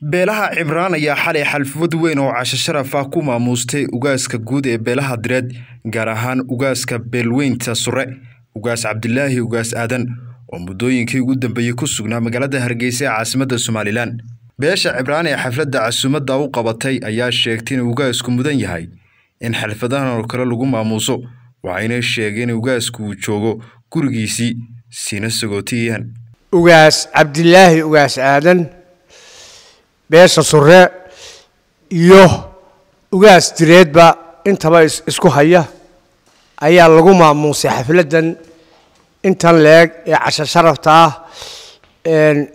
beelaha cibraan ayaa xalay xalfad weyn oo casho sharaf ku maamuustay ugaaska guud ee beelaha direed gaar ahaan ugaaska beelweynta sure ugaas cabdilaahi ugaas aadan oo muddooyinkii ugu dambeeyey ku sugnaa magaalada hargeysa ee caasimadda somalilan beesha cibraan ee xafladda casuumadda u qabatay ayaa sheegtay in ugaasku mudan yahay in xalfadahan oo kale lagu maamuuso waxayna sheegeen ugaasku uu joogo gurigiisii siina sagootiyan ugaas cabdilaahi ugaas aadan beesha sure iyo ugaas jireedba intaba isku haya ayaa lagu maamuusay xafladan intan leeg ee casho ah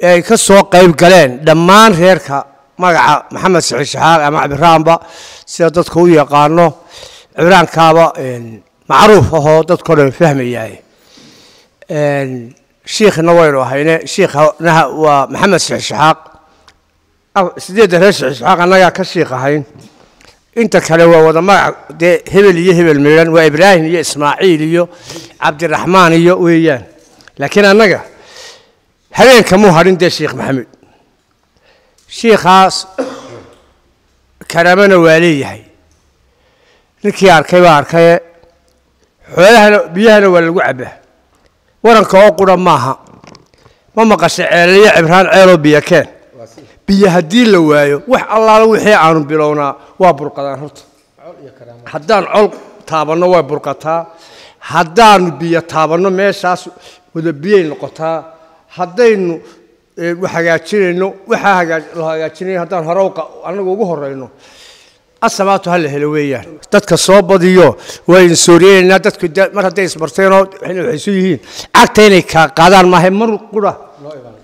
ay ka soo qayb galeen dhammaan reerka magaca maxamed saxiid shaxaar ama cabdiraanba sida dadka u yaqaano cibraankaaba macruuf ahoo dadkao dhan fahmayaay shiikhina waynu ahayne shiikhnaha waa maxamed saxiid shaxaaq sideedda reer shixisxaaq annagaa ka shiiq ahayn inta kale waa wada magac dee hebel iyo hebel miran waa ibraahim iyo ismaaciil iyo cabdiraxmaan iyo weeyaan laakiin annaga habeenka muu hadhin dee sheekh maxamed shiikhaas karaamana waa leeyahay ninkii arkay baa arkaye xoolahana biyahana waa lagu cabbaa waranka oo qura maaha ma maqasha ceelaliyo cibraan ceeloo biyo keen biyo haddii la waayo wax allaala wixii aanu bilownaa waa burqadaan horta haddaan col taabanno way burqataa haddaanu biyo taabanno meeshaas wadabiyay noqotaa haddaynu hagaajinayno waxaa la hagaajinaya haddaan horowqa annaga ugu horayno asabaatu ha la helo weeyaan dadka soo badiyo waynu sooriyeynaynaa dadku mar hadday isbarteenoo waxaysu yihiin cagta inay kaa qaadaan maahay mar qura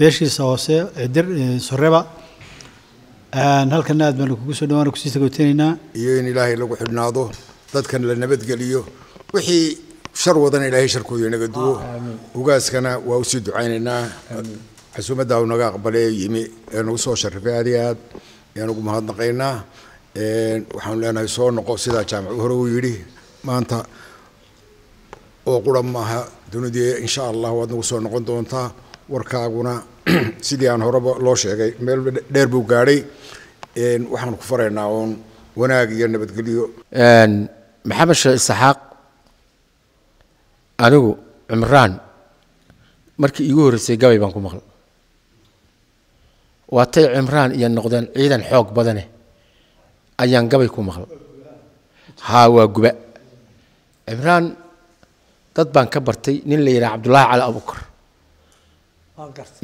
beeshiisa hoose soreba halkana aad baan kugu soo dhawaana kusii sagootenaynaa iyo in ilaahay lagu xidhnaado dadkan la nabadgeliyo wixii shar wadana ilaahay sharkooda inaga duwo ugaaskana waa usii ducaynaynaa xasuumaddaa unaga aqbalee yimi ee nagu soo sharifay aad iyo aad eanugu mahadnaqaynaa waxaanu leenahay soo noqo sidaa jaamacu hore uu yidhi maanta oo qura maaha dunidiiya insha allah waad nagu soo noqon doontaa warkaaguna sidii aan horeba loo sheegay meel dheer buu gaadhay waxaan ku faraynaa oon wanaag iyo nabadgelyo maxamed sheekh isxaaq anigu cimraan markii iigu horreysay gabay baan ku maqla waatay cimraan iyo noqdeen ciidan xoog badane ayaan gabay ku maqla haa waa guba cimraan dad baan ka bartay nin la yidhaha cabdullaahi cali abubakar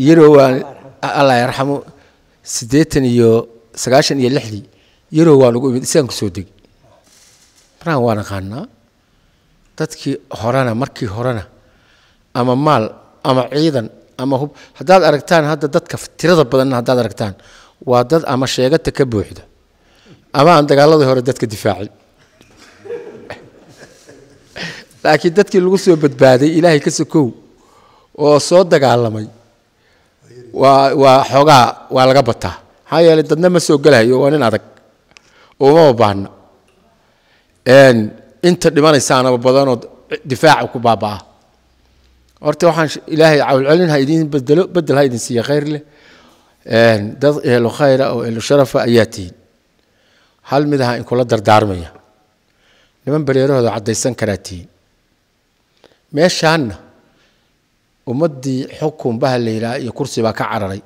yaroo waan allah yarxamo siddeetan iyo sagaashan iyo lixdii yaroo waan ugu imid isaan kusoo degi maraan waan aqaanaa dadkii horena markii horena ama maal ama ciidan ama hub haddaad aragtaan hadda dadka tirada badanna haddaad aragtaan waa dad ama sheegata ka buuxda ama aan dagaaladii hore dadka difaacin laakiin dadkii lagu soo badbaaday ilaahay ka sokow oo soo dagaalamay waa waa xoogaa waa laga bataa maxaa yeeley dadna ma soo gelahayo waa nin adag umama baahno inta dhimanaysaanaba badanoo difaaca ku baabaa horta waxaan ilaahay cawlcelin ha idin bedelo bedel ha idin siiya khayr leh dad ehlo khayra oo ehlo sharafa ayaa tihin hal mid aha inkula dardaarmaya niman bareerahooda caddaysan karaa tihin meeshaanna ummaddii xukun baha la yidhaha iyo kursi baa ka cararay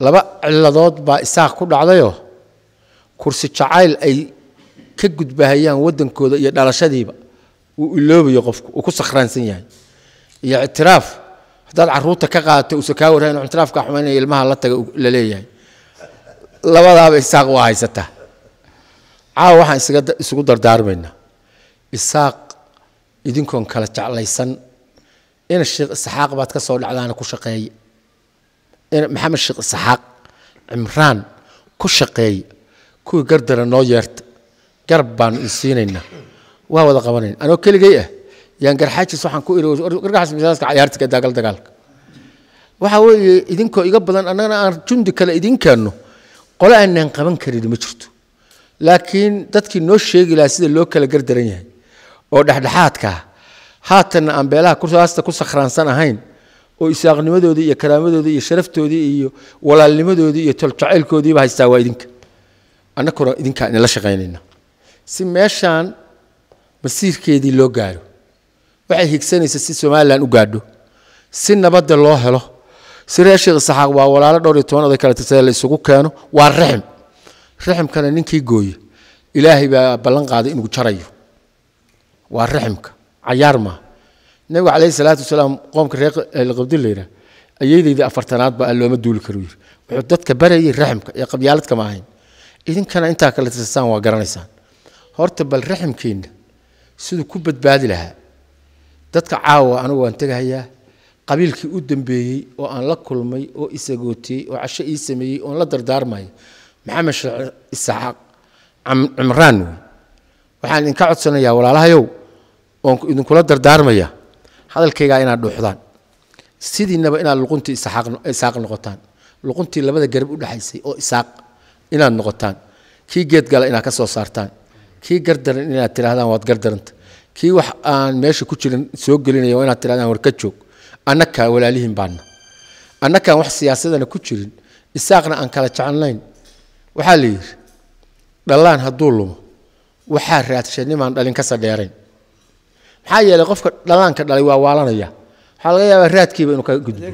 laba ciladood baa isaaq ku dhacdayoo kursi jacayl ay ka gudbahayaan waddankooda iyo dhalashadiiba uu iloobayo qofku uu ku sakhraansan yahay iyo ictiraaf haddaad caruurta ka qaata uusa kaa warhayn ictiraafkaa xumaynaya ilmaha la taga la leeyahay labadaaba isaaq waa haysataa caawa waxaan isaga isugu dardaarmaynaa isaaq idinkoon kala jeclaysan ina sheekh isaxaaq baad ka soo dhacdaana ku shaqeeye maxamed sheekh isaxaaq cimraan ku shaqeeye kuwii gardara noo yeerta garab baanu insiinaynaa waa wada qabanayn anoo keligay ah yaan garxaajiis waxaan ku irgargaxaas misaaska cayaarta daagal dagaalka waxa weeye idinkoo iga badan annagana aan jundi kale idinkeenno qole aanaan qaban karin ma jirto laakiin dadkii noo sheegi lahaa sida loo kala gardaran yahay oo dhexdhexaadkaa haatanna aan beelaha kuaasta ku sakhraansan ahayn oo isaaqnimadoodii iyo karaamadoodii iyo sharaftoodii iyo walaalnimadoodii iyo toljacaylkoodiiba haystaa waa idinka annakuna idinkaa idinla shaqaynayna si meeshaan masiirkeedii loo gaadho waxay higsanaysa si somalilan u gaadho si nabadda loo helo si reer sheekh isaxaaq waa walaalo dhowr iyo toban oday kale tirsadee la isugu keeno waa raxim raximkana ninkii gooye ilaahay baa ballan qaaday inuu jarayo waa raximka cayaar ma nabigu caleyhi salaatu wasalaam qoomka reer qabdin la yidhaah ayaydayda afartanaad ba looma duuli karu yiri wuxuu dadka barayay raximka ee qabyaaladkama ahayn idinkana intaa kala tirsaan waa garanaysaan horta bal raximkeenna siduu ku badbaadi lahaa dadka caawa anigu waan tegahayaa qabiilkii u dambeeyey oo aan la kulmay oo isagootiyey oo casho ii sameeyey oon la dardaarmayo maxamed isxaaq cimraan waxaan idinka codsanayaa walaalahayow oon idinkula dardaarmaya hadalkaygaa inaad dhuuxdaan sidiinaba inaad luquntii isaaq noqotaan luquntii labada garab u dhexaysay oo isaaq inaad noqotaan kii geedgala inaad ka soo saartaan kii gardaran inaad tidhahdaan waad gardaranta kii wax aan meesha ku jirin soo gelinaya inaad tidhahdaan war ka joog annakaa walaalihiin baanna annakaan wax siyaasadana ku jirin isaaqna aan kala jecelnayn waxaa la yidhi dhallaan hadduu lumo waxaa raadshay nimaan dhalin ka sadheerayn maxaa yeelay qofka dhalaanka dhalay waa waalanaya waxaa laga yaabaa raadkiiba inuu kaga gudbo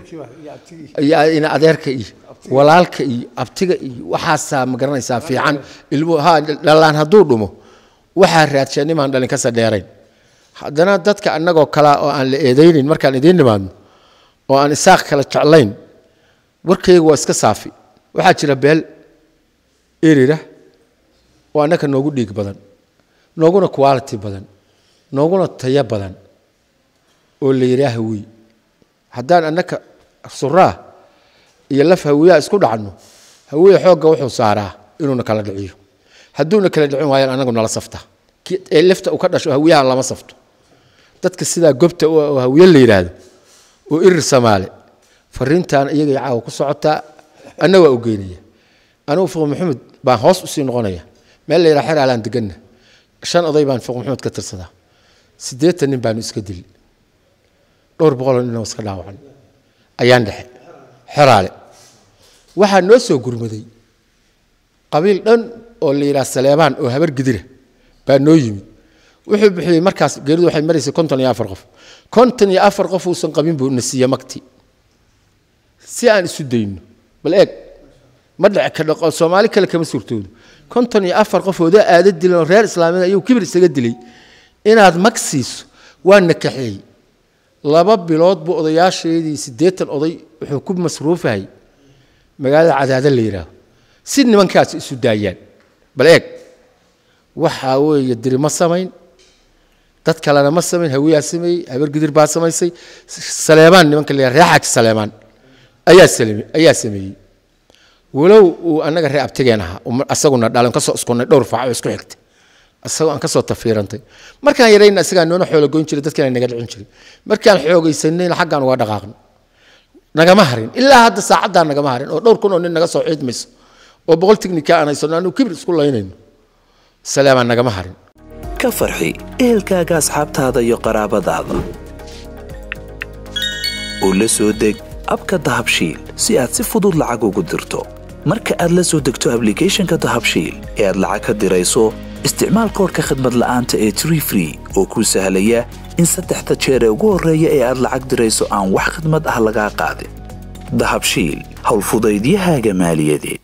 adeerka iyo walaalka iyo abtiga iyo waxaasaa ma garanaysaa fiican dhalaan hadduu dhumo waxaa raadshanimaan dhalin kasa dheerayn haddana dadka annagoo kalea oo aan la eedaynayn markaan idiin nimaadno oo aan isaaq kala jeclayn warkayga waa iska saafi waxaa jira beel erira oo annaka noogu dhiig badan nooguna quality badan nooguna taya badan oo la yidhaa ah, hawiy haddaan annaka suraa iyo laf hawiyaha isku dhacno hawiya xoogga wuxuu saaraa inuuna kala dhiciyo hadduuna kala dhicin waayaan annagu nala safta ee lafta uu ka dhasho hawiyahan lama safto dadka sidaa gobta oo hawiye la yidhaahdo oo irir samaale fariintaan iyagay caawa ku socotaa anna waa u geynaya fuq maxamed baan hoos usii noqonaya meel la yidhaa xeraalaan deganna shan oday baan fuq maxamed ka tirsadaa siddeetan nin baanu iska dili dhowr boqoloo ninoo iska dhaawacan ayaan dhexe xeraale waxaa noo soo gurmaday qabiil dhan oo la yidhaha saleebaan oo habar gidira baa noo yimid wuxuu bixiyey markaas geeridu waxay maraysay konton iyo afar qof konton iyo afar qof uusan qabin buu na siiye magti si aan isu dayno bal eeg ma dhecka soomaali kale kama suurtoodo konton iyo afar qof oo daa aada dilanoo reer islaamiyed ayuu kibir isaga dilay inaad mag siiso waana kaxeeyey laba bilood buu odayaasheedii siddeetan oday wuxuu ku masruufahay magaalada cadaada la yidhaaho si nimankaas isu daayaan bal eeg waxaa weeye diri ma samayn dad kalena ma samayn hawiyaa sameeyey habeer gidir baa samaysay saleemaan nimanka la ree saleemaan ayaa salame ayaa sameeyey walow uu annaga ree abtigeen ahaa asaguna dhalan ka iskunay dhowr faac isku xigta isagoaan kasoo tafiirantay markaan yarayna isagaa noona xoologoyn jiray dadkana naga dhicin jiray markaan xoogaysanayna xaggaan uga dhaqaaqnay nagama harin ilaa hadda saacaddaa nagama harin oo dhowr kun oo nin naga soo ciidmayso oo boqol tignika aan haysano anu kibir isku laynayno salaamaa nagama harin ka farxi ehelkaaga asxaabtaada iyo qaraabadaada oo la soo deg abka dahabshiil si aad si fudud lacag ugu dirto marka aad la soo degto ablicathonka dahabshiil ee aad lacag ka dirayso isticmaal koorka khadmad la'aanta ee tree free oo kuu sahlaya in saddexda jeer ee ugu horreeya ee aad lacag dirayso aan wax khadmad ah lagaa qaadin dahabshiil howlfudaydiyahaaga maaliyadeed